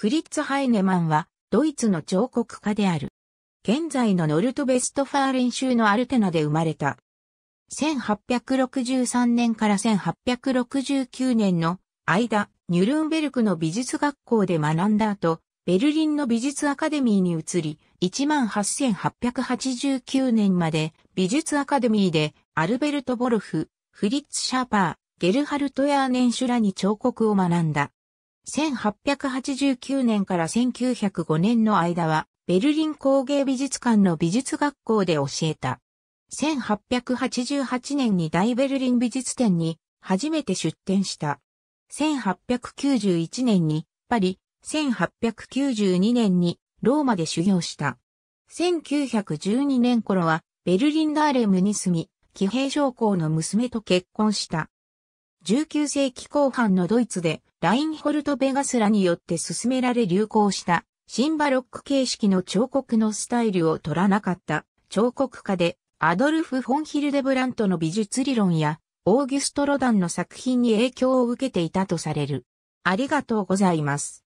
フリッツ・ハイネマンは、ドイツの彫刻家である。現在のノルトベストファーレン州のアルテナで生まれた。1863年から1869年の間、ニュルンベルクの美術学校で学んだ後、ベルリンの美術アカデミーに移り、18889年まで美術アカデミーでアルベルト・ボルフ、フリッツ・シャーパー、ゲルハルト・ヤーネンシュラに彫刻を学んだ。1889年から1905年の間は、ベルリン工芸美術館の美術学校で教えた。1888年に大ベルリン美術展に初めて出展した。1891年にパリ、1892年にローマで修行した。1912年頃はベルリンダーレムに住み、騎兵将校の娘と結婚した。19世紀後半のドイツでラインホルト・ベガスラによって進められ流行したシンバロック形式の彫刻のスタイルを取らなかった彫刻家でアドルフ・フォン・ヒルデブラントの美術理論やオーギュスト・ロダンの作品に影響を受けていたとされる。ありがとうございます。